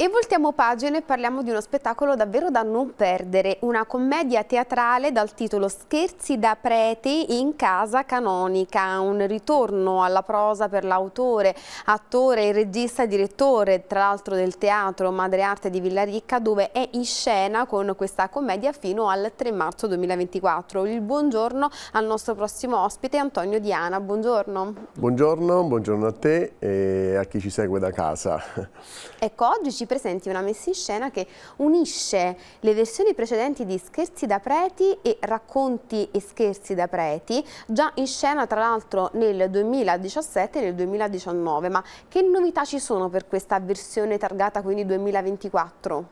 E voltiamo pagina e parliamo di uno spettacolo davvero da non perdere, una commedia teatrale dal titolo Scherzi da preti in casa canonica, un ritorno alla prosa per l'autore, attore, regista e direttore tra l'altro del teatro Madre Arte di Villaricca dove è in scena con questa commedia fino al 3 marzo 2024. Il buongiorno al nostro prossimo ospite Antonio Diana, buongiorno. Buongiorno, buongiorno a te e a chi ci segue da casa. Ecco, oggi ci presenti una messa in scena che unisce le versioni precedenti di Scherzi da preti e Racconti e scherzi da preti, già in scena tra l'altro nel 2017 e nel 2019. Ma che novità ci sono per questa versione targata quindi 2024?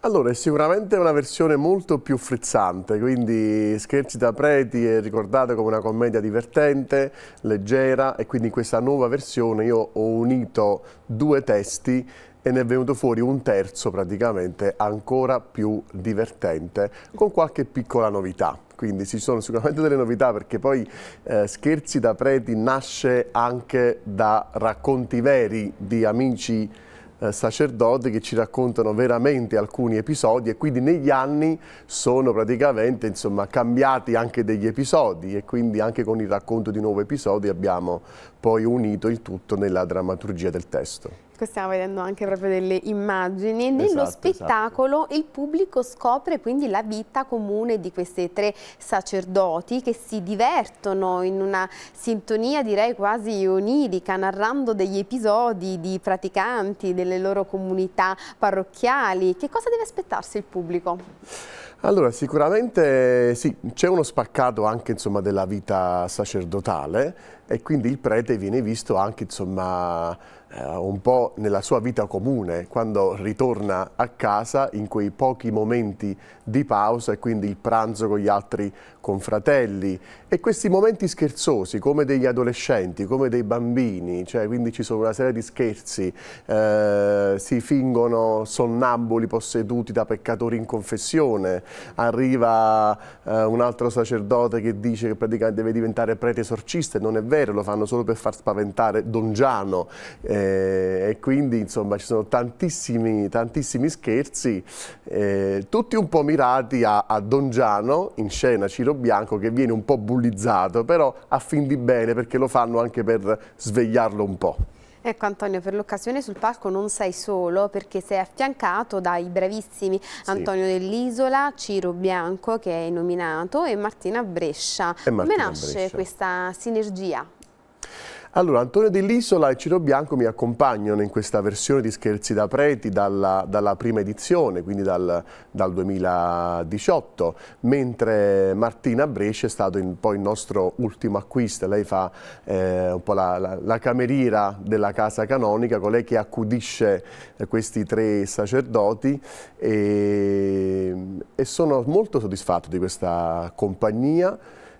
Allora, è sicuramente una versione molto più frizzante, quindi Scherzi da Preti è ricordata come una commedia divertente, leggera e quindi in questa nuova versione io ho unito due testi e ne è venuto fuori un terzo praticamente ancora più divertente con qualche piccola novità quindi ci sono sicuramente delle novità perché poi eh, Scherzi da Preti nasce anche da racconti veri di amici eh, sacerdoti che ci raccontano veramente alcuni episodi e quindi negli anni sono praticamente insomma, cambiati anche degli episodi e quindi anche con il racconto di nuovi episodi abbiamo poi unito il tutto nella drammaturgia del testo. Ecco, stiamo vedendo anche proprio delle immagini. Nello esatto, esatto. spettacolo esatto. il pubblico scopre quindi la vita comune di questi tre sacerdoti che si divertono in una sintonia direi quasi onirica, narrando degli episodi di praticanti, delle loro comunità parrocchiali. Che cosa deve aspettarsi il pubblico? Allora, sicuramente sì, c'è uno spaccato anche insomma, della vita sacerdotale, e quindi il prete viene visto anche insomma, eh, un po' nella sua vita comune, quando ritorna a casa in quei pochi momenti di pausa e quindi il pranzo con gli altri confratelli e questi momenti scherzosi come degli adolescenti, come dei bambini, cioè quindi ci sono una serie di scherzi, eh, si fingono sonnambuli posseduti da peccatori in confessione, arriva eh, un altro sacerdote che dice che praticamente deve diventare prete esorcista e non è vero vero, lo fanno solo per far spaventare Don Giano eh, e quindi insomma ci sono tantissimi, tantissimi scherzi, eh, tutti un po' mirati a, a Don Giano, in scena Ciro Bianco che viene un po' bullizzato, però a fin di bene perché lo fanno anche per svegliarlo un po'. Ecco Antonio, per l'occasione sul palco non sei solo perché sei affiancato dai bravissimi sì. Antonio dell'Isola, Ciro Bianco che hai nominato e Martina Brescia. E Martina Come nasce Brescia. questa sinergia? Allora, Antonio dell'Isola e Ciro Bianco mi accompagnano in questa versione di Scherzi da Preti dalla, dalla prima edizione, quindi dal, dal, 2018, mentre Martina Brescia è stato in, poi il nostro ultimo acquisto. Lei fa eh, un po' la, la, la, cameriera della casa canonica, con lei che accudisce questi tre sacerdoti e, e sono molto soddisfatto di questa compagnia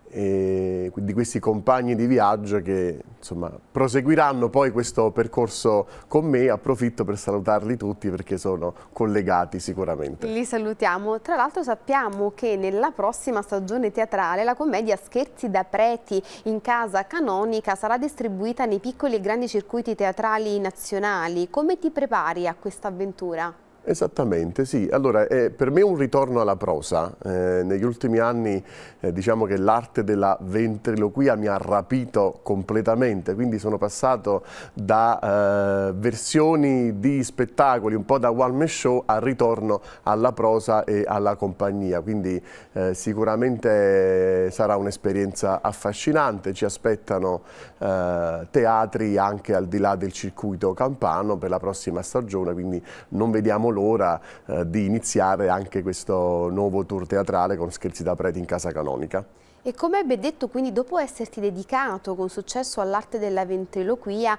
e di questi compagni di viaggio che insomma, proseguiranno poi questo percorso con me. Approfitto per salutarli tutti perché sono collegati sicuramente. Li salutiamo. Tra l'altro sappiamo che nella prossima stagione teatrale la commedia Scherzi da preti in casa canonica sarà distribuita nei piccoli e grandi circuiti teatrali nazionali. Come ti prepari a questa avventura? Esattamente, sì. Allora, eh, per me è un ritorno alla prosa. Eh, negli ultimi anni eh, diciamo che l'arte della ventriloquia mi ha rapito completamente, quindi sono passato da eh, versioni di spettacoli, un po' da one man show, al ritorno alla prosa e alla compagnia. Quindi eh, sicuramente sarà un'esperienza affascinante, ci aspettano eh, teatri anche al di là del circuito campano per la prossima stagione, quindi non vediamo l'ora eh, di iniziare anche questo nuovo tour teatrale con Scherzi da Preti in Casa Canonica. E come ebbe detto, quindi dopo esserti dedicato con successo all'arte della ventriloquia,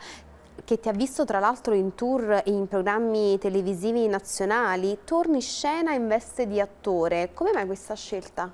che ti ha visto tra l'altro in tour e in programmi televisivi nazionali, torni scena in veste di attore. Come mai questa scelta?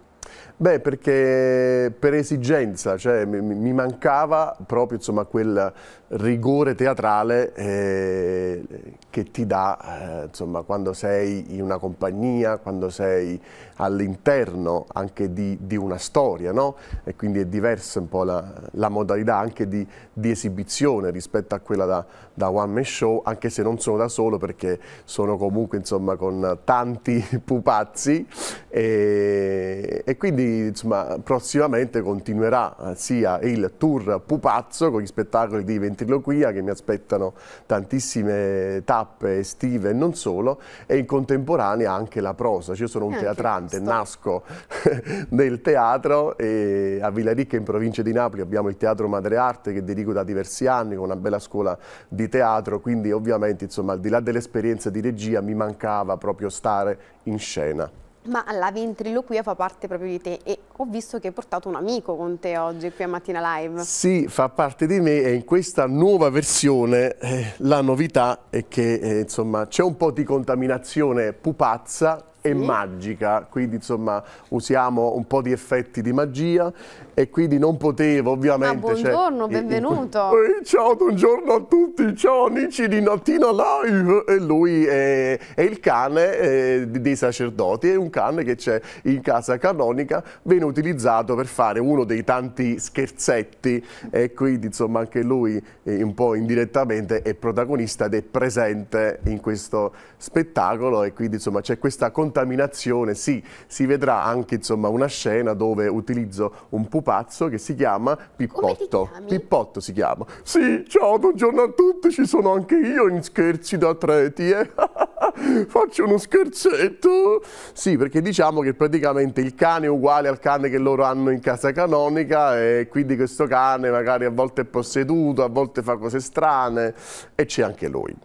Beh, perché per esigenza, cioè mi, mi mancava proprio insomma, quel, rigore teatrale eh, che ti dà eh, insomma, quando sei in una compagnia, quando sei all'interno anche di, di, una storia no? e quindi è diversa un po' la, la modalità anche di, di, esibizione rispetto a quella da, da, one man show anche se non sono da solo perché sono comunque insomma, con tanti pupazzi e, e quindi insomma, prossimamente continuerà eh, sia il tour pupazzo con gli spettacoli di 20 ventriloquia che mi aspettano tantissime tappe estive e non solo e in contemporanea anche la prosa. Cioè, io sono un ah, teatrante, nasco nel teatro e a Villa Ricca in provincia di Napoli abbiamo il Teatro Madre Arte che dirigo da diversi anni con una bella scuola di teatro, quindi ovviamente insomma al di là dell'esperienza di regia mi mancava proprio stare in scena. Ma la ventriloquia fa parte proprio di te e ho visto che hai portato un amico con te oggi qui a Mattina Live. Sì, fa parte di me e in questa nuova versione eh, la novità è che eh, insomma c'è un po' di contaminazione pupazza e magica, quindi insomma usiamo un po' di effetti di magia e quindi non potevo ovviamente... Ma ah, cioè, buongiorno, cioè, benvenuto! Eh, ciao, buongiorno a tutti, ciao amici di Nattina Live! E lui è, è il cane eh, dei sacerdoti, è un cane che c'è in casa canonica, viene utilizzato per fare uno dei tanti scherzetti e quindi insomma anche lui eh, un po' indirettamente è protagonista ed è presente in questo spettacolo e quindi insomma c'è questa continuità contaminazione sì, si vedrà anche insomma, una scena dove utilizzo un pupazzo che si chiama Pippotto. Pippotto si chiama. Sì, ciao, buongiorno a tutti, ci sono anche io in scherzi da treti. Eh? faccio uno scherzetto. Sì, perché diciamo che praticamente il cane è uguale al cane che loro hanno in casa canonica e quindi questo cane magari a volte è posseduto, a volte fa cose strane e c'è anche lui.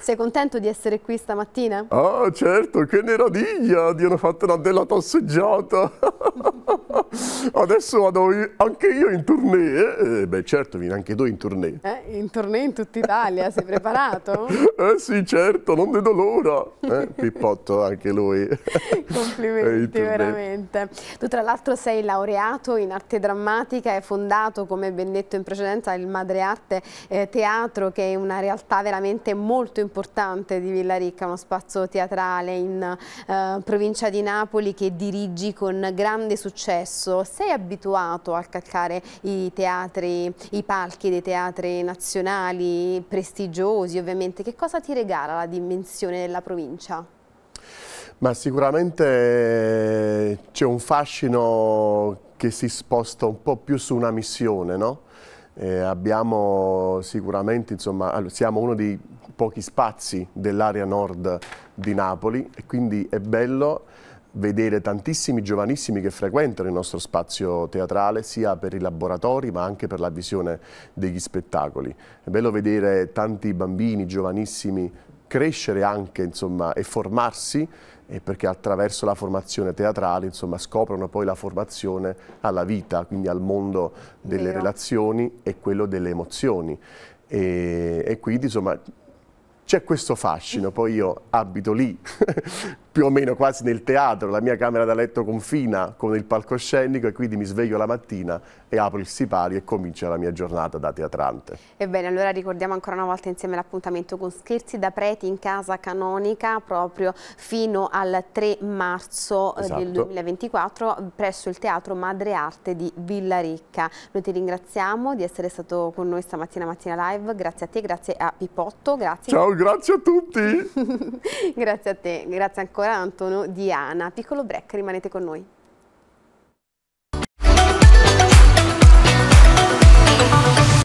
Sei contento di essere qui stamattina? Ah, certo, che meraviglia! radiglia di aver fatto una bella passeggiata. Adesso vado anche io in tournée. Eh, beh, certo, vieni anche tu in tournée. Eh, in tournée in tutta Italia, sei preparato? eh sì, certo, non vedo l'ora. Pippotto, eh? Pippotto anche lui. Complimenti veramente. Tu tra l'altro sei laureato in arte drammatica e hai fondato, come ben detto in precedenza, il Madrearte eh, Teatro che è una realtà veramente molto importante di Villaricca, uno spazio teatrale in eh, provincia di Napoli che dirigi con grande successo. Sei abituato a calcare i teatri, i palchi dei teatri nazionali, prestigiosi ovviamente. Che cosa ti regala la dimensione della provincia? Ma sicuramente eh, c'è un fascino che si sposta un po' più su una missione, no? Eh, abbiamo sicuramente, insomma, siamo uno dei pochi spazi dell'area nord di Napoli e quindi è bello vedere tantissimi giovanissimi che frequentano il nostro spazio teatrale sia per i laboratori ma anche per la visione degli spettacoli. È bello vedere tanti bambini giovanissimi crescere anche insomma, e formarsi e perché attraverso la formazione teatrale insomma, scoprono poi la formazione alla vita, quindi al mondo delle Vero. relazioni e quello delle emozioni. E, e quindi insomma, c'è questo fascino, poi io abito lì, più o meno quasi nel teatro, la mia camera da letto confina con il palcoscenico e quindi mi sveglio la mattina e apro il sipario e comincio la mia giornata da teatrante. Ebbene, allora ricordiamo ancora una volta insieme l'appuntamento con Scherzi da Preti in Casa Canonica proprio fino al 3 marzo eh, esatto. del 2024 presso il Teatro Madre Arte di Villaricca. Noi ti ringraziamo di essere stato con noi stamattina Mattina Live, grazie a te, grazie a Pipotto, grazie. Ciao grazie a tutti. grazie a te, grazie ancora Antonio, Diana. Piccolo break, rimanete con noi.